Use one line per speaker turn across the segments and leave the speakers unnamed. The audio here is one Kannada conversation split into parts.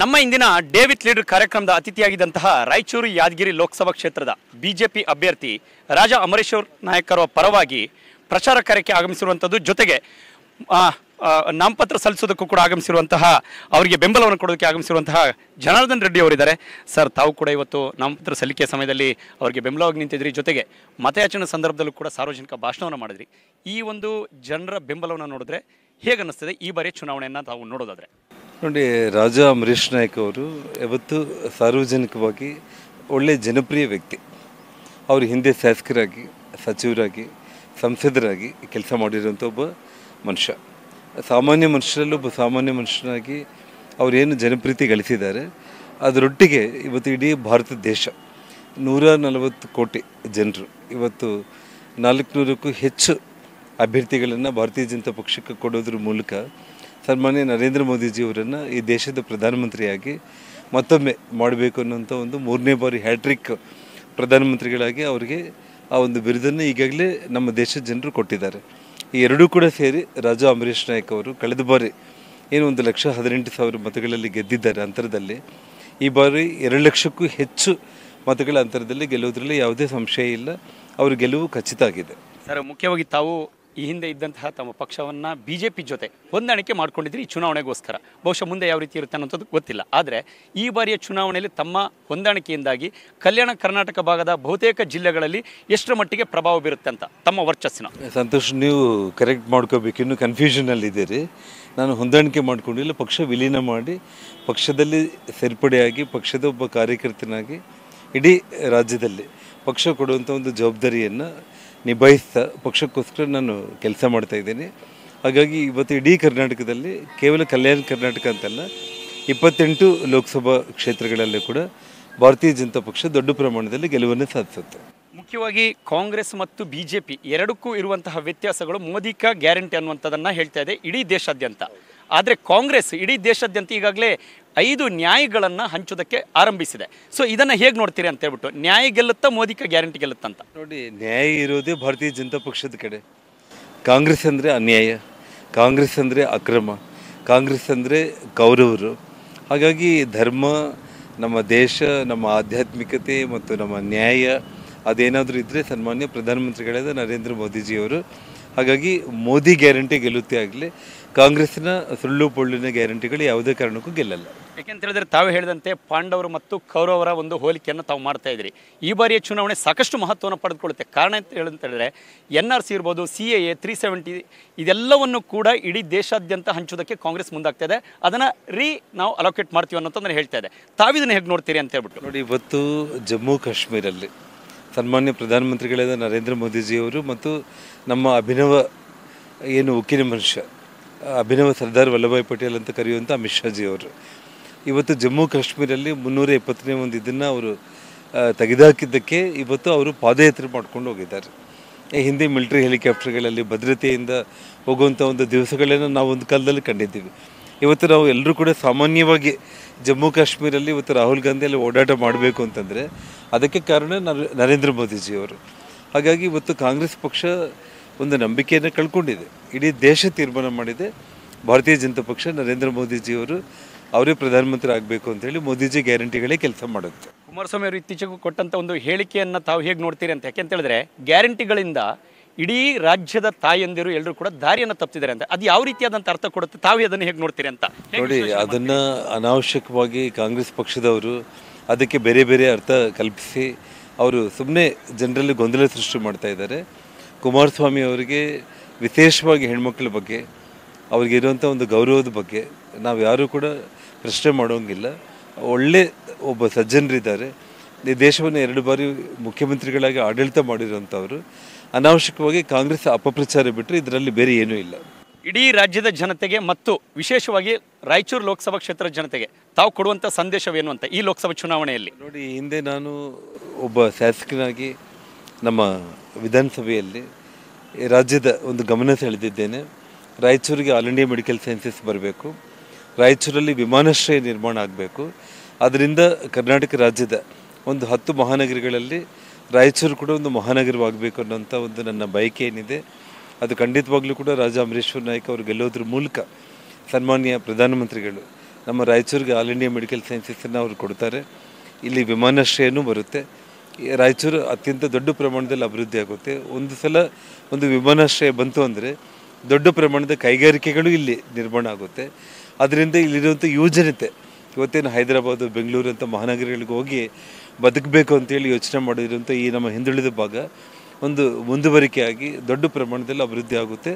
ನಮ್ಮ ಇಂದಿನ ಡೇವಿತ್ ಲೀಡರ್ ಕಾರ್ಯಕ್ರಮದ ಅತಿಥಿಯಾಗಿದ್ದಂತಹ ರಾಯಚೂರು ಯಾದಗಿರಿ ಲೋಕಸಭಾ ಕ್ಷೇತ್ರದ ಬಿಜೆಪಿ ಅಭ್ಯರ್ಥಿ ರಾಜ ಅಮರೇಶ್ವರ್ ನಾಯಕರ ಪರವಾಗಿ ಪ್ರಚಾರ ಕಾರ್ಯಕ್ಕೆ ಆಗಮಿಸಿರುವಂಥದ್ದು ಜೊತೆಗೆ ನಾಮಪತ್ರ ಸಲ್ಲಿಸೋದಕ್ಕೂ ಕೂಡ ಆಗಮಿಸಿರುವಂತಹ ಅವರಿಗೆ ಬೆಂಬಲವನ್ನು ಕೊಡೋದಕ್ಕೆ ಆಗಮಿಸಿರುವಂತಹ ಜನಾರ್ದನ್ ರೆಡ್ಡಿ ಅವರಿದ್ದಾರೆ ಸರ್ ತಾವು ಕೂಡ ಇವತ್ತು ನಾಮಪತ್ರ ಸಲ್ಲಿಕೆ ಸಮಯದಲ್ಲಿ ಅವರಿಗೆ ಬೆಂಬಲವಾಗಿ ನಿಂತಿದ್ರಿ ಜೊತೆಗೆ ಮತಯಾಚನೆ ಸಂದರ್ಭದಲ್ಲೂ ಕೂಡ ಸಾರ್ವಜನಿಕ ಭಾಷಣವನ್ನು ಮಾಡಿದ್ರಿ ಈ ಒಂದು ಜನರ ಬೆಂಬಲವನ್ನು ನೋಡಿದ್ರೆ ಹೇಗೆ ಅನ್ನಿಸ್ತದೆ ಈ ಬಾರಿ ಚುನಾವಣೆಯನ್ನು ತಾವು ನೋಡೋದಾದರೆ
ನೋಡಿ ರಾಜಾ ಅಮರೀಶ್ ನಾಯ್ಕ ಅವರು ಇವತ್ತು ಸಾರ್ವಜನಿಕವಾಗಿ ಒಳ್ಳೆಯ ಜನಪ್ರಿಯ ವ್ಯಕ್ತಿ ಅವರು ಹಿಂದೆ ಶಾಸಕರಾಗಿ ಸಚಿವರಾಗಿ ಸಂಸದರಾಗಿ ಕೆಲಸ ಮಾಡಿರುವಂಥ ಒಬ್ಬ ಮನುಷ್ಯ ಸಾಮಾನ್ಯ ಮನುಷ್ಯರಲ್ಲೂ ಸಾಮಾನ್ಯ ಮನುಷ್ಯನಾಗಿ ಅವರೇನು ಜನಪ್ರೀತಿ ಗಳಿಸಿದ್ದಾರೆ ಅದರೊಟ್ಟಿಗೆ ಇವತ್ತು ಇಡೀ ಭಾರತ ದೇಶ ನೂರ ನಲವತ್ತು ಕೋಟಿ ಜನರು ಇವತ್ತು ನಾಲ್ಕುನೂರಕ್ಕೂ ಹೆಚ್ಚು ಅಭ್ಯರ್ಥಿಗಳನ್ನು ಭಾರತೀಯ ಜನತಾ ಪಕ್ಷಕ್ಕೆ ಕೊಡೋದ್ರ ಮೂಲಕ ಸನ್ಮಾನ್ಯ ನರೇಂದ್ರ ಮೋದಿಜಿಯವರನ್ನು ಈ ದೇಶದ ಪ್ರಧಾನಮಂತ್ರಿಯಾಗಿ ಮತ್ತೊಮ್ಮೆ ಮಾಡಬೇಕು ಅನ್ನೋಂಥ ಒಂದು ಮೂರನೇ ಬಾರಿ ಹ್ಯಾಟ್ರಿಕ್ ಪ್ರಧಾನಮಂತ್ರಿಗಳಾಗಿ ಅವರಿಗೆ ಆ ಒಂದು ಬಿರುದನ್ನು ಈಗಾಗಲೇ ನಮ್ಮ ದೇಶದ ಜನರು ಕೊಟ್ಟಿದ್ದಾರೆ ಈ ಎರಡೂ ಕೂಡ ಸೇರಿ ರಾಜಾ ಅಂಬರೀಷ್ ನಾಯಕ್ ಅವರು ಕಳೆದ ಬಾರಿ ಏನು ಒಂದು ಲಕ್ಷ ಹದಿನೆಂಟು ಸಾವಿರ ಮತಗಳಲ್ಲಿ ಗೆದ್ದಿದ್ದಾರೆ ಅಂತರದಲ್ಲಿ ಈ ಬಾರಿ ಎರಡು ಲಕ್ಷಕ್ಕೂ ಹೆಚ್ಚು ಮತಗಳ ಅಂತರದಲ್ಲಿ ಗೆಲ್ಲುವುದರಲ್ಲಿ ಯಾವುದೇ ಸಂಶಯ ಇಲ್ಲ ಅವರು ಗೆಲುವು ಖಚಿತ ಆಗಿದೆ
ಸರ್ ಮುಖ್ಯವಾಗಿ ತಾವು ಈ ಹಿಂದೆ ಇದ್ದಂತಹ ತಮ್ಮ ಪಕ್ಷವನ್ನು ಬಿ ಜೆ ಪಿ ಜೊತೆ ಹೊಂದಾಣಿಕೆ ಮಾಡ್ಕೊಂಡಿದ್ರಿ ಈ ಚುನಾವಣೆಗೋಸ್ಕರ ಬಹುಶಃ ಮುಂದೆ ಯಾವ ರೀತಿ ಇರುತ್ತೆ ಅನ್ನೋಂಥದ್ದು ಗೊತ್ತಿಲ್ಲ ಆದರೆ ಈ ಬಾರಿಯ ಚುನಾವಣೆಯಲ್ಲಿ ತಮ್ಮ ಹೊಂದಾಣಿಕೆಯಿಂದಾಗಿ ಕಲ್ಯಾಣ ಕರ್ನಾಟಕ ಭಾಗದ ಬಹುತೇಕ ಜಿಲ್ಲೆಗಳಲ್ಲಿ ಎಷ್ಟರ ಮಟ್ಟಿಗೆ ಪ್ರಭಾವ ಬೀರುತ್ತೆ ಅಂತ ತಮ್ಮ ವರ್ಚಸ್ಸಿನ
ಸಂತೋಷ್ ನೀವು ಕರೆಕ್ಟ್ ಮಾಡ್ಕೋಬೇಕು ಇನ್ನೂ ಕನ್ಫ್ಯೂಷನಲ್ಲಿದ್ದೀರಿ ನಾನು ಹೊಂದಾಣಿಕೆ ಮಾಡಿಕೊಂಡಿಲ್ಲ ಪಕ್ಷ ವಿಲೀನ ಮಾಡಿ ಪಕ್ಷದಲ್ಲಿ ಸೇರ್ಪಡೆಯಾಗಿ ಪಕ್ಷದ ಒಬ್ಬ ಕಾರ್ಯಕರ್ತನಾಗಿ ಇಡೀ ರಾಜ್ಯದಲ್ಲಿ ಪಕ್ಷ ಕೊಡುವಂಥ ಒಂದು ಜವಾಬ್ದಾರಿಯನ್ನು ನಿಭಾಯಿಸ್ತಾ ಪಕ್ಷಕ್ಕೋಸ್ಕರ ನಾನು ಕೆಲಸ ಮಾಡ್ತಾ ಇದ್ದೀನಿ ಹಾಗಾಗಿ ಇವತ್ತು ಇಡೀ ಕರ್ನಾಟಕದಲ್ಲಿ ಕೇವಲ ಕಲ್ಯಾಣ ಕರ್ನಾಟಕ ಅಂತಲ್ಲ ಇಪ್ಪತ್ತೆಂಟು ಲೋಕಸಭಾ ಕ್ಷೇತ್ರಗಳಲ್ಲೂ ಕೂಡ ಭಾರತೀಯ ಜನತಾ ಪಕ್ಷ ದೊಡ್ಡ ಪ್ರಮಾಣದಲ್ಲಿ ಗೆಲುವನ್ನು ಸಾಧಿಸುತ್ತೆ
ಮುಖ್ಯವಾಗಿ ಕಾಂಗ್ರೆಸ್ ಮತ್ತು ಬಿ ಜೆ ಪಿ ಎರಡಕ್ಕೂ ಇರುವಂತಹ ವ್ಯತ್ಯಾಸಗಳು ಮೋದಿ ಕ ಗ್ಯಾರಂಟಿ ಅನ್ನುವಂಥದ್ದನ್ನು ಹೇಳ್ತಾ ಇದೆ ಇಡೀ ದೇಶಾದ್ಯಂತ ಆದರೆ ಕಾಂಗ್ರೆಸ್ ಇಡೀ ದೇಶಾದ್ಯಂತ ಈಗಾಗಲೇ ಐದು ನ್ಯಾಯಗಳನ್ನು ಹಂಚೋದಕ್ಕೆ ಆರಂಭಿಸಿದೆ ಸೊ ಇದನ್ನು ಹೇಗೆ ನೋಡ್ತೀರಿ ಅಂತ ಹೇಳ್ಬಿಟ್ಟು ನ್ಯಾಯ ಗೆಲ್ಲುತ್ತಾ ಮೋದಿಕ ಗ್ಯಾರಂಟಿ ಗೆಲ್ಲುತ್ತಂತ
ನೋಡಿ ನ್ಯಾಯ ಇರೋದೇ ಭಾರತೀಯ ಜನತಾ ಪಕ್ಷದ ಕಡೆ ಕಾಂಗ್ರೆಸ್ ಅಂದರೆ ಅನ್ಯಾಯ ಕಾಂಗ್ರೆಸ್ ಅಂದರೆ ಅಕ್ರಮ ಕಾಂಗ್ರೆಸ್ ಅಂದರೆ ಕೌರವರು ಹಾಗಾಗಿ ಧರ್ಮ ನಮ್ಮ ದೇಶ ನಮ್ಮ ಆಧ್ಯಾತ್ಮಿಕತೆ ಮತ್ತು ನಮ್ಮ ನ್ಯಾಯ ಅದೇನಾದರೂ ಇದ್ದರೆ ಸನ್ಮಾನ್ಯ ಪ್ರಧಾನಮಂತ್ರಿಗಳಾದ ನರೇಂದ್ರ ಮೋದಿಜಿಯವರು ಹಾಗಾಗಿ ಮೋದಿ ಗ್ಯಾರಂಟಿ ಗೆಲ್ಲುತ್ತೆ ಆಗಲಿ ಕಾಂಗ್ರೆಸ್ನ ಸುಳ್ಳು ಪೊಳ್ಳಿನ ಗ್ಯಾರಂಟಿಗಳು ಯಾವುದೇ ಕಾರಣಕ್ಕೂ ಗೆಲ್ಲಲ್ಲ
ಯಾಕೆಂತ ಹೇಳಿದ್ರೆ ತಾವು ಹೇಳಿದಂತೆ ಪಾಂಡವರು ಮತ್ತು ಕೌರವರ ಒಂದು ಹೋಲಿಕೆಯನ್ನು ತಾವು ಮಾಡ್ತಾ ಇದ್ರಿ ಈ ಬಾರಿಯ ಚುನಾವಣೆ ಸಾಕಷ್ಟು ಮಹತ್ವವನ್ನು ಪಡೆದುಕೊಳ್ಳುತ್ತೆ ಕಾರಣ ಅಂತ ಹೇಳಿದ್ರೆ ಎನ್ ಆರ್ ಸಿ ಇರ್ಬೋದು C A A three seventy ಇದೆಲ್ಲವನ್ನು ಕೂಡ ಇಡೀ ದೇಶಾದ್ಯಂತ ಹಂಚೋದಕ್ಕೆ ಕಾಂಗ್ರೆಸ್ ಮುಂದಾಗ್ತಾ ಇದೆ ಅದನ್ನು ರೀ ನಾವು ಅಲೋಕೇಟ್ ಮಾಡ್ತೀವಿ ಅನ್ನೋದಂದ್ರೆ ಹೇಳ್ತಾ ಇದೆ ತಾವಿದನ್ನು ಹೇಗೆ ನೋಡ್ತೀರಿ ಅಂತ ಹೇಳ್ಬಿಟ್ಟು
ನೋಡಿ ಇವತ್ತು ಜಮ್ಮು ಕಾಶ್ಮೀರಲ್ಲಿ ಸನ್ಮಾನ್ಯ ಪ್ರಧಾನಮಂತ್ರಿಗಳಾದ ನರೇಂದ್ರ ಮೋದಿಜಿಯವರು ಮತ್ತು ನಮ್ಮ ಅಭಿನವ ಏನು ಉಕ್ಕಿನ ಮನುಷ್ಯ ಅಭಿನವ ಸರ್ದಾರ್ ವಲ್ಲಭಾಯ್ ಪಟೇಲ್ ಅಂತ ಕರೆಯುವಂಥ ಅಮಿತ್ ಜಿಯವರು ಇವತ್ತು ಜಮ್ಮು ಕಾಶ್ಮೀರಲ್ಲಿ ಮುನ್ನೂರ ಇಪ್ಪತ್ತನೇ ಒಂದು ಇದನ್ನು ಅವರು ತೆಗೆದುಹಾಕಿದ್ದಕ್ಕೆ ಇವತ್ತು ಅವರು ಪಾದಯಾತ್ರೆ ಮಾಡ್ಕೊಂಡು ಹೋಗಿದ್ದಾರೆ ಹಿಂದೆ ಮಿಲಿಟ್ರಿ ಹೆಲಿಕಾಪ್ಟರ್ಗಳಲ್ಲಿ ಭದ್ರತೆಯಿಂದ ಹೋಗುವಂಥ ಒಂದು ದಿವಸಗಳನ್ನು ನಾವು ಒಂದು ಕಾಲದಲ್ಲಿ ಕಂಡಿದ್ದೀವಿ ಇವತ್ತು ನಾವು ಎಲ್ಲರೂ ಕೂಡ ಸಾಮಾನ್ಯವಾಗಿ ಜಮ್ಮು ಕಾಶ್ಮೀರಲ್ಲಿ ಇವತ್ತು ರಾಹುಲ್ ಗಾಂಧಿಯಲ್ಲಿ ಓಡಾಟ ಮಾಡಬೇಕು ಅಂತಂದರೆ ಅದಕ್ಕೆ ಕಾರಣ ನರೇಂದ್ರ ಮೋದಿಜಿಯವರು ಹಾಗಾಗಿ ಇವತ್ತು ಕಾಂಗ್ರೆಸ್ ಪಕ್ಷ ಒಂದು ನಂಬಿಕೆಯನ್ನು ಕಳ್ಕೊಂಡಿದೆ ಇಡೀ ದೇಶ ತೀರ್ಮಾನ ಮಾಡಿದೆ ಭಾರತೀಯ ಜನತಾ ಪಕ್ಷ ನರೇಂದ್ರ ಮೋದಿಜಿಯವರು ಅವರೇ ಪ್ರಧಾನಮಂತ್ರಿ ಆಗಬೇಕು ಅಂತೇಳಿ ಮೋದಿಜಿ ಗ್ಯಾರಂಟಿಗಳೇ ಕೆಲಸ ಮಾಡುತ್ತೆ
ಕುಮಾರಸ್ವಾಮಿ ಅವರು ಇತ್ತೀಚೆಗೂ ಕೊಟ್ಟಂಥ ಒಂದು ಹೇಳಿಕೆಯನ್ನು ತಾವು ಹೇಗೆ ನೋಡ್ತೀರಿ ಅಂತ ಯಾಕೆಂತ ಹೇಳಿದ್ರೆ ಗ್ಯಾರಂಟಿಗಳಿಂದ ಇಡೀ ರಾಜ್ಯದ ತಾಯಂದಿರು ಎಲ್ಲರೂ ಕೂಡ ದಾರಿಯನ್ನು ತಪ್ಪಿದ್ದಾರೆ ಅಂತ ಅದು ಯಾವ ರೀತಿಯಾದಂಥ ಅರ್ಥ ಕೊಡುತ್ತೆ ತಾವೇ ಅದನ್ನು ಹೇಗೆ ನೋಡ್ತೀರಿ ಅಂತ ನೋಡಿ
ಅದನ್ನು ಅನಾವಶ್ಯಕವಾಗಿ ಕಾಂಗ್ರೆಸ್ ಪಕ್ಷದವರು ಅದಕ್ಕೆ ಬೇರೆ ಬೇರೆ ಅರ್ಥ ಕಲ್ಪಿಸಿ ಅವರು ಸುಮ್ಮನೆ ಜನರಲ್ಲಿ ಗೊಂದಲ ಸೃಷ್ಟಿ ಮಾಡ್ತಾ ಇದ್ದಾರೆ ಕುಮಾರಸ್ವಾಮಿ ಅವರಿಗೆ ವಿಶೇಷವಾಗಿ ಹೆಣ್ಮಕ್ಳ ಬಗ್ಗೆ ಅವ್ರಿಗೆ ಇರುವಂಥ ಒಂದು ಗೌರವದ ಬಗ್ಗೆ ನಾವು ಯಾರೂ ಕೂಡ ಪ್ರಶ್ನೆ ಮಾಡೋಂಗಿಲ್ಲ ಒಳ್ಳೆ ಒಬ್ಬ ಸಜ್ಜನರಿದ್ದಾರೆ ಈ ದೇಶವನ್ನು ಎರಡು ಬಾರಿ ಮುಖ್ಯಮಂತ್ರಿಗಳಾಗಿ ಆಡಳಿತ ಮಾಡಿರುವಂಥವರು ಅನಾವಶ್ಯಕವಾಗಿ ಕಾಂಗ್ರೆಸ್ ಅಪಪ್ರಚಾರ ಬಿಟ್ಟರೆ ಇದರಲ್ಲಿ ಬೇರೆ ಏನೂ ಇಲ್ಲ
ಇಡೀ ರಾಜ್ಯದ ಜನತೆಗೆ ಮತ್ತು ವಿಶೇಷವಾಗಿ ರಾಯಚೂರು ಲೋಕಸಭಾ ಕ್ಷೇತ್ರದ ಜನತೆಗೆ ತಾವು ಕೊಡುವಂಥ ಸಂದೇಶವೇನು ಅಂತ ಈ ಲೋಕಸಭಾ ಚುನಾವಣೆಯಲ್ಲಿ ನೋಡಿ ಹಿಂದೆ ನಾನು
ಒಬ್ಬ ಶಾಸಕನಾಗಿ ನಮ್ಮ ವಿಧಾನಸಭೆಯಲ್ಲಿ ರಾಜ್ಯದ ಒಂದು ಗಮನ ಸೆಳೆದಿದ್ದೇನೆ ರಾಯಚೂರಿಗೆ ಆಲ್ ಇಂಡಿಯಾ ಮೆಡಿಕಲ್ ಸೈನ್ಸಸ್ ಬರಬೇಕು ರಾಯಚೂರಲ್ಲಿ ವಿಮಾನಾಶ್ರಯ ನಿರ್ಮಾಣ ಆಗಬೇಕು ಅದರಿಂದ ಕರ್ನಾಟಕ ರಾಜ್ಯದ ಒಂದು ಹತ್ತು ಮಹಾನಗರಿಗಳಲ್ಲಿ ರಾಯಚೂರು ಕೂಡ ಒಂದು ಮಹಾನಗರವಾಗಬೇಕು ಅನ್ನೋಂಥ ಒಂದು ನನ್ನ ಬಯಕೆ ಏನಿದೆ ಅದು ಖಂಡಿತವಾಗ್ಲೂ ಕೂಡ ರಾಜ ಅಮರೇಶ್ವರ್ ನಾಯ್ಕ ಅವರು ಗೆಲ್ಲೋದ್ರ ಮೂಲಕ ಸನ್ಮಾನ್ಯ ಪ್ರಧಾನಮಂತ್ರಿಗಳು ನಮ್ಮ ರಾಯಚೂರಿಗೆ ಆಲ್ ಇಂಡಿಯಾ ಮೆಡಿಕಲ್ ಸೈನ್ಸಸ್ಸನ್ನು ಅವರು ಕೊಡ್ತಾರೆ ಇಲ್ಲಿ ವಿಮಾನಾಶ್ರಯನೂ ಬರುತ್ತೆ ರಾಯಚೂರು ಅತ್ಯಂತ ದೊಡ್ಡ ಪ್ರಮಾಣದಲ್ಲಿ ಅಭಿವೃದ್ಧಿ ಆಗುತ್ತೆ ಒಂದು ಸಲ ಒಂದು ವಿಮಾನಾಶ್ರಯ ಬಂತು ಅಂದರೆ ದೊಡ್ಡ ಪ್ರಮಾಣದ ಕೈಗಾರಿಕೆಗಳು ಇಲ್ಲಿ ನಿರ್ಮಾಣ ಆಗುತ್ತೆ ಅದರಿಂದ ಇಲ್ಲಿರುವಂಥ ಜನತೆ ಇವತ್ತೇನು ಹೈದರಾಬಾದು ಬೆಂಗಳೂರು ಅಂತ ಮಹಾನಗರಗಳಿಗೆ ಹೋಗಿ ಬದುಕಬೇಕು ಅಂತೇಳಿ ಯೋಚನೆ ಮಾಡಿರುವಂಥ ಈ ನಮ್ಮ ಹಿಂದುಳಿದ ಭಾಗ ಒಂದು ಮುಂದುವರಿಕೆಯಾಗಿ ದೊಡ್ಡ ಪ್ರಮಾಣದಲ್ಲಿ ಅಭಿವೃದ್ಧಿ ಆಗುತ್ತೆ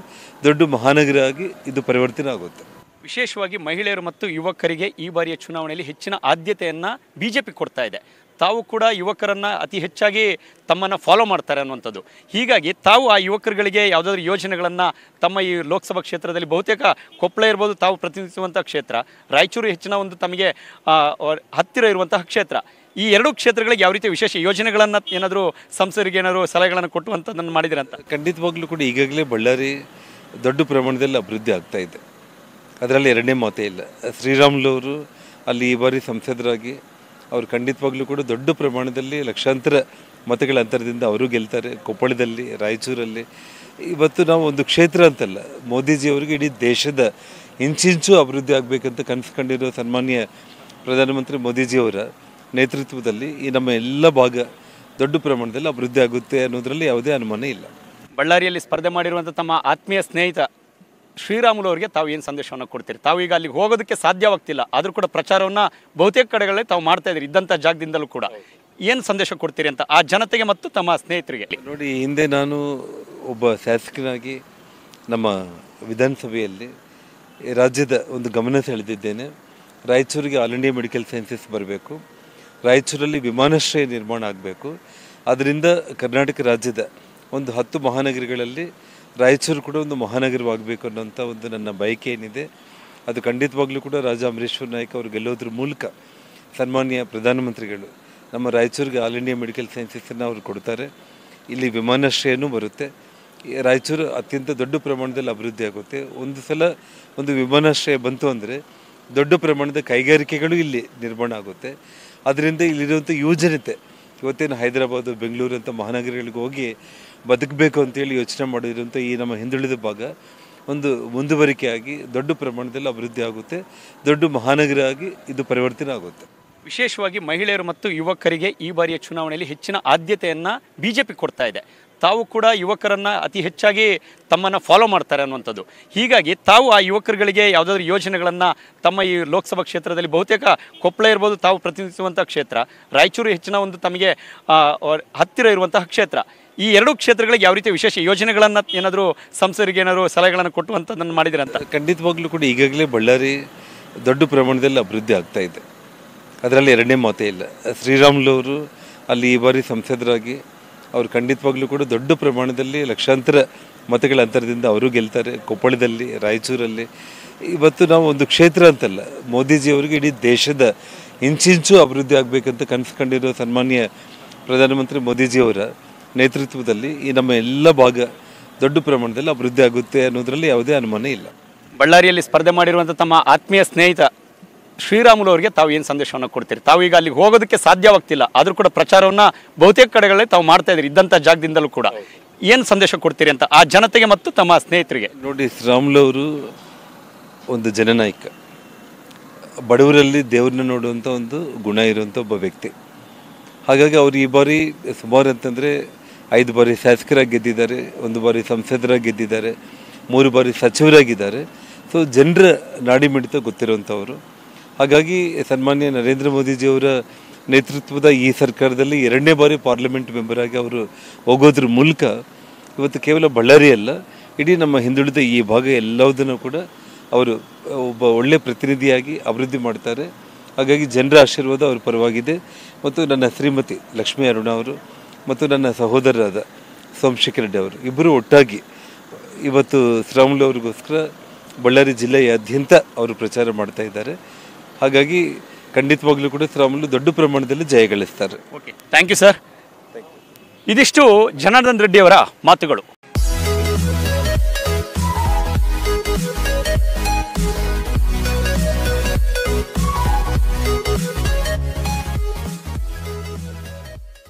ದೊಡ್ಡ ಮಹಾನಗರ ಆಗಿ ಇದು ಪರಿವರ್ತನೆ ಆಗುತ್ತೆ
ವಿಶೇಷವಾಗಿ ಮಹಿಳೆಯರು ಮತ್ತು ಯುವಕರಿಗೆ ಈ ಬಾರಿಯ ಚುನಾವಣೆಯಲ್ಲಿ ಹೆಚ್ಚಿನ ಆದ್ಯತೆಯನ್ನು ಬಿ ಜೆ ಪಿ ಕೊಡ್ತಾ ಇದೆ ತಾವು ಕೂಡ ಯುವಕರನ್ನು ಅತಿ ಹೆಚ್ಚಾಗಿ ತಮ್ಮನ್ನು ಫಾಲೋ ಮಾಡ್ತಾರೆ ಅನ್ನುವಂಥದ್ದು ಹೀಗಾಗಿ ತಾವು ಆ ಯುವಕರುಗಳಿಗೆ ಯಾವುದಾದ್ರೂ ಯೋಜನೆಗಳನ್ನು ತಮ್ಮ ಈ ಲೋಕಸಭಾ ಕ್ಷೇತ್ರದಲ್ಲಿ ಬಹುತೇಕ ಕೊಪ್ಪಳ ಇರ್ಬೋದು ತಾವು ಪ್ರತಿನಿಧಿಸುವಂಥ ಕ್ಷೇತ್ರ ರಾಯಚೂರು ಹೆಚ್ಚಿನ ಒಂದು ತಮಗೆ ಹತ್ತಿರ ಇರುವಂತಹ ಕ್ಷೇತ್ರ ಈ ಎರಡು ಕ್ಷೇತ್ರಗಳಿಗೆ ಯಾವ ರೀತಿ ವಿಶೇಷ ಯೋಜನೆಗಳನ್ನು ಏನಾದರೂ ಸಂಸದರಿಗೆ ಏನಾದರೂ ಸಲಹೆಗಳನ್ನು ಕೊಟ್ಟು ಅಂತ ನಾನು ಮಾಡಿದರೆ ಅಂತ ಖಂಡಿತವಾಗ್ಲೂ ಕೂಡ
ಈಗಾಗಲೇ ಬಳ್ಳಾರಿ ದೊಡ್ಡ ಪ್ರಮಾಣದಲ್ಲಿ ಅಭಿವೃದ್ಧಿ ಆಗ್ತಾ ಇದೆ ಅದರಲ್ಲಿ ಎರಡನೇ ಮಾತೇ ಇಲ್ಲ ಶ್ರೀರಾಮ್ಲವರು ಅಲ್ಲಿ ಈ ಬಾರಿ ಸಂಸದರಾಗಿ ಅವರು ಖಂಡಿತವಾಗ್ಲೂ ಕೂಡ ದೊಡ್ಡ ಪ್ರಮಾಣದಲ್ಲಿ ಲಕ್ಷಾಂತರ ಮತಗಳ ಅಂತರದಿಂದ ಅವರು ಗೆಲ್ತಾರೆ ಕೊಪ್ಪಳದಲ್ಲಿ ರಾಯಚೂರಲ್ಲಿ ಇವತ್ತು ನಾವು ಒಂದು ಕ್ಷೇತ್ರ ಅಂತಲ್ಲ ಮೋದಿಜಿಯವರಿಗೆ ಇಡೀ ದೇಶದ ಇಂಚಿಂಚು ಅಭಿವೃದ್ಧಿ ಆಗಬೇಕಂತ ಕನಸು ಕಂಡಿರೋ ಸನ್ಮಾನ್ಯ ಪ್ರಧಾನಮಂತ್ರಿ ಮೋದಿಜಿಯವರ ನೇತೃತ್ವದಲ್ಲಿ ಈ ನಮ್ಮ ಎಲ್ಲ ಭಾಗ ದೊಡ್ಡ ಪ್ರಮಾಣದಲ್ಲಿ ಅಭಿವೃದ್ಧಿ ಆಗುತ್ತೆ ಅನ್ನೋದರಲ್ಲಿ ಯಾವುದೇ ಅನುಮಾನ ಇಲ್ಲ
ಬಳ್ಳಾರಿಯಲ್ಲಿ ಸ್ಪರ್ಧೆ ಮಾಡಿರುವಂಥ ತಮ್ಮ ಆತ್ಮೀಯ ಸ್ನೇಹಿತ ಶ್ರೀರಾಮುಲು ಅವರಿಗೆ ತಾವು ಏನು ಸಂದೇಶವನ್ನು ಕೊಡ್ತೀರಿ ತಾವು ಈಗ ಅಲ್ಲಿಗೆ ಹೋಗೋದಕ್ಕೆ ಸಾಧ್ಯವಾಗ್ತಿಲ್ಲ ಆದರೂ ಕೂಡ ಪ್ರಚಾರವನ್ನು ಬಹುತೇಕ ಕಡೆಗಳಲ್ಲಿ ತಾವು ಮಾಡ್ತಾ ಇದ್ದೀರಿ ಇದ್ದಂಥ ಜಾಗದಿಂದಲೂ ಕೂಡ ಏನು ಸಂದೇಶ ಕೊಡ್ತೀರಿ ಅಂತ ಆ ಜನತೆಗೆ ಮತ್ತು ತಮ್ಮ ಸ್ನೇಹಿತರಿಗೆ ನೋಡಿ
ಹಿಂದೆ ನಾನು ಒಬ್ಬ ಶಾಸಕನಾಗಿ ನಮ್ಮ ವಿಧಾನಸಭೆಯಲ್ಲಿ ರಾಜ್ಯದ ಒಂದು ಗಮನ ಸೆಳೆದಿದ್ದೇನೆ ರಾಯಚೂರಿಗೆ ಆಲ್ ಇಂಡಿಯಾ ಮೆಡಿಕಲ್ ಸೈನ್ಸಸ್ ಬರಬೇಕು ರಾಯಚೂರಲ್ಲಿ ವಿಮಾನಾಶ್ರಯ ನಿರ್ಮಾಣ ಆಗಬೇಕು ಅದರಿಂದ ಕರ್ನಾಟಕ ರಾಜ್ಯದ ಒಂದು ಹತ್ತು ಮಹಾನಗರಿಗಳಲ್ಲಿ ರಾಯಚೂರು ಕೂಡ ಒಂದು ಮಹಾನಗರವಾಗಬೇಕು ಅನ್ನೋಂಥ ಒಂದು ನನ್ನ ಬಯಕೆ ಏನಿದೆ ಅದು ಖಂಡಿತವಾಗ್ಲೂ ಕೂಡ ರಾಜ ಅಮರೇಶ್ವರ್ ನಾಯಕ್ ಅವರು ಗೆಲ್ಲೋದ್ರ ಮೂಲಕ ಸನ್ಮಾನ್ಯ ಪ್ರಧಾನಮಂತ್ರಿಗಳು ನಮ್ಮ ರಾಯಚೂರಿಗೆ ಆಲ್ ಇಂಡಿಯಾ ಮೆಡಿಕಲ್ ಸೈನ್ಸಸನ್ನು ಅವರು ಕೊಡ್ತಾರೆ ಇಲ್ಲಿ ವಿಮಾನಾಶ್ರಯನೂ ಬರುತ್ತೆ ರಾಯಚೂರು ಅತ್ಯಂತ ದೊಡ್ಡ ಪ್ರಮಾಣದಲ್ಲಿ ಅಭಿವೃದ್ಧಿ ಆಗುತ್ತೆ ಒಂದು ಸಲ ಒಂದು ವಿಮಾನಾಶ್ರಯ ಬಂತು ಅಂದರೆ ದೊಡ್ಡ ಪ್ರಮಾಣದ ಕೈಗಾರಿಕೆಗಳು ಇಲ್ಲಿ ನಿರ್ಮಾಣ ಆಗುತ್ತೆ ಅದರಿಂದ ಇಲ್ಲಿರುವಂಥ ಯುವಜನತೆ ಇವತ್ತೇನು ಹೈದರಾಬಾದು ಬೆಂಗಳೂರು ಅಂತ ಮಹಾನಗರಗಳಿಗೆ ಹೋಗಿ ಬದುಕಬೇಕು ಅಂತೇಳಿ ಯೋಚನೆ ಮಾಡಿರುವಂಥ ಈ ನಮ್ಮ ಹಿಂದುಳಿದ ಭಾಗ ಒಂದು ಮುಂದುವರಿಕೆಯಾಗಿ ದೊಡ್ಡ ಪ್ರಮಾಣದಲ್ಲಿ ಅಭಿವೃದ್ಧಿ ಆಗುತ್ತೆ ದೊಡ್ಡ ಮಹಾನಗರ ಆಗಿ ಇದು ಪರಿವರ್ತನೆ
ಆಗುತ್ತೆ ವಿಶೇಷವಾಗಿ ಮಹಿಳೆಯರು ಮತ್ತು ಯುವಕರಿಗೆ ಈ ಬಾರಿಯ ಚುನಾವಣೆಯಲ್ಲಿ ಹೆಚ್ಚಿನ ಆದ್ಯತೆಯನ್ನು ಬಿ ಜೆ ಪಿ ಕೊಡ್ತಾ ಇದೆ ತಾವು ಕೂಡ ಯುವಕರನ್ನು ಅತಿ ಹೆಚ್ಚಾಗಿ ತಮ್ಮನ್ನು ಫಾಲೋ ಮಾಡ್ತಾರೆ ಅನ್ನುವಂಥದ್ದು ಹೀಗಾಗಿ ತಾವು ಆ ಯುವಕರುಗಳಿಗೆ ಯಾವುದಾದ್ರೂ ಯೋಜನೆಗಳನ್ನು ತಮ್ಮ ಈ ಲೋಕಸಭಾ ಕ್ಷೇತ್ರದಲ್ಲಿ ಬಹುತೇಕ ಕೊಪ್ಪಳ ಇರ್ಬೋದು ತಾವು ಪ್ರತಿನಿಧಿಸುವಂಥ ಕ್ಷೇತ್ರ ರಾಯಚೂರು ಹೆಚ್ಚಿನ ಒಂದು ತಮಗೆ ಹತ್ತಿರ ಇರುವಂತಹ ಕ್ಷೇತ್ರ ಈ ಎರಡು ಕ್ಷೇತ್ರಗಳಿಗೆ ಯಾವ ರೀತಿ ವಿಶೇಷ ಯೋಜನೆಗಳನ್ನು ಏನಾದರೂ ಸಂಸದರಿಗೆ ಏನಾದರೂ ಸಲಹೆಗಳನ್ನು ಕೊಟ್ಟುವಂಥದ್ದನ್ನು ಅಂತ ಖಂಡಿತವಾಗ್ಲೂ ಕೂಡ ಈಗಾಗಲೇ ಬಳ್ಳಾರಿ
ದೊಡ್ಡ ಪ್ರಮಾಣದಲ್ಲಿ ಅಭಿವೃದ್ಧಿ ಆಗ್ತಾ ಇದೆ ಅದರಲ್ಲಿ ಎರಡನೇ ಮಾತೇ ಇಲ್ಲ ಶ್ರೀರಾಮುಲು ಅವರು ಅಲ್ಲಿ ಈ ಬಾರಿ ಸಂಸದರಾಗಿ ಅವರು ಖಂಡಿತವಾಗ್ಲೂ ಕೂಡ ದೊಡ್ಡ ಪ್ರಮಾಣದಲ್ಲಿ ಲಕ್ಷಾಂತರ ಮತಗಳ ಅಂತರದಿಂದ ಅವರು ಗೆಲ್ತಾರೆ ಕೊಪ್ಪಳದಲ್ಲಿ ರಾಯಚೂರಲ್ಲಿ ಇವತ್ತು ನಾವು ಒಂದು ಕ್ಷೇತ್ರ ಅಂತಲ್ಲ ಮೋದಿಜಿಯವರಿಗೆ ಇಡೀ ದೇಶದ ಇಂಚಿಂಚು ಅಭಿವೃದ್ಧಿ ಆಗಬೇಕಂತ ಕನಸು ಸನ್ಮಾನ್ಯ ಪ್ರಧಾನಮಂತ್ರಿ ಮೋದಿಜಿಯವರ ನೇತೃತ್ವದಲ್ಲಿ ಈ ನಮ್ಮ ಎಲ್ಲ ಭಾಗ ದೊಡ್ಡ ಪ್ರಮಾಣದಲ್ಲಿ ಅಭಿವೃದ್ಧಿ ಆಗುತ್ತೆ ಅನ್ನೋದರಲ್ಲಿ ಯಾವುದೇ ಅನುಮಾನ
ಇಲ್ಲ ಬಳ್ಳಾರಿಯಲ್ಲಿ ಸ್ಪರ್ಧೆ ಮಾಡಿರುವಂಥ ತಮ್ಮ ಆತ್ಮೀಯ ಸ್ನೇಹಿತ ಶ್ರೀರಾಮುಲು ಅವರಿಗೆ ತಾವು ಏನು ಸಂದೇಶವನ್ನು ಕೊಡ್ತೀರಿ ತಾವು ಈಗ ಅಲ್ಲಿಗೆ ಹೋಗೋದಕ್ಕೆ ಸಾಧ್ಯವಾಗ್ತಿಲ್ಲ ಆದರೂ ಕೂಡ ಪ್ರಚಾರವನ್ನು ಬಹುತೇಕ ಕಡೆಗಳಲ್ಲಿ ತಾವು ಮಾಡ್ತಾ ಇದ್ದೀರಿ ಇದ್ದಂಥ ಜಾಗದಿಂದಲೂ ಕೂಡ ಏನು ಸಂದೇಶ ಕೊಡ್ತೀರಿ ಅಂತ ಆ ಜನತೆಗೆ ಮತ್ತು ತಮ್ಮ ಸ್ನೇಹಿತರಿಗೆ ನೋಡಿ ಶ್ರೀರಾಮುಲು
ಅವರು ಒಂದು ಜನನಾಯಕ ಬಡವರಲ್ಲಿ ದೇವ್ರನ್ನ ನೋಡುವಂಥ ಒಂದು ಗುಣ ಇರುವಂಥ ಒಬ್ಬ ವ್ಯಕ್ತಿ ಹಾಗಾಗಿ ಅವರು ಈ ಬಾರಿ ಸುಮಾರು ಅಂತಂದರೆ ಐದು ಬಾರಿ ಶಾಸಕರಾಗಿ ಗೆದ್ದಿದ್ದಾರೆ ಒಂದು ಬಾರಿ ಸಂಸದರಾಗಿ ಗೆದ್ದಿದ್ದಾರೆ ಮೂರು ಬಾರಿ ಸಚಿವರಾಗಿದ್ದಾರೆ ಸೊ ಜನರ ನಾಡಿ ಮಿಡಿತ ಗೊತ್ತಿರುವಂಥವರು ಹಾಗಾಗಿ ಸನ್ಮಾನ್ಯ ನರೇಂದ್ರ ಮೋದಿಜಿಯವರ ನೇತೃತ್ವದ ಈ ಸರ್ಕಾರದಲ್ಲಿ ಎರಡನೇ ಬಾರಿ ಪಾರ್ಲಿಮೆಂಟ್ ಮೆಂಬರ್ ಆಗಿ ಅವರು ಹೋಗೋದ್ರ ಮೂಲಕ ಇವತ್ತು ಕೇವಲ ಬಳ್ಳಾರಿ ಅಲ್ಲ ಇಡೀ ನಮ್ಮ ಹಿಂದುಳಿದ ಈ ಭಾಗ ಎಲ್ಲದನ್ನು ಕೂಡ ಅವರು ಒಬ್ಬ ಒಳ್ಳೆಯ ಪ್ರತಿನಿಧಿಯಾಗಿ ಅಭಿವೃದ್ಧಿ ಮಾಡ್ತಾರೆ ಹಾಗಾಗಿ ಜನರ ಆಶೀರ್ವಾದ ಅವ್ರ ಪರವಾಗಿದೆ ಮತ್ತು ನನ್ನ ಶ್ರೀಮತಿ ಲಕ್ಷ್ಮೀ ಅರುಣ ಅವರು ಮತ್ತು ನನ್ನ ಸಹೋದರರಾದ ಸೋಮಶೇಖರ್ ರೆಡ್ಡಿ ಅವರು ಇಬ್ಬರು ಒಟ್ಟಾಗಿ ಇವತ್ತು ಶ್ರೀರಾಮುಲು ಅವ್ರಿಗೋಸ್ಕರ ಬಳ್ಳಾರಿ ಜಿಲ್ಲೆಯಾದ್ಯಂತ ಅವರು ಪ್ರಚಾರ ಮಾಡ್ತಾ ಇದ್ದಾರೆ ಹಾಗಾಗಿ
ಖಂಡಿತವಾಗ್ಲೂ ಕೂಡ ಶ್ರೀರಾಮುಲು ದೊಡ್ಡ ಪ್ರಮಾಣದಲ್ಲಿ ಜಯ ಗಳಿಸ್ತಾರೆ ಓಕೆ ಥ್ಯಾಂಕ್ ಯು ಸರ್ ಇದಿಷ್ಟು ಜನಾರ್ದನ್ ರೆಡ್ಡಿಯವರ ಮಾತುಗಳು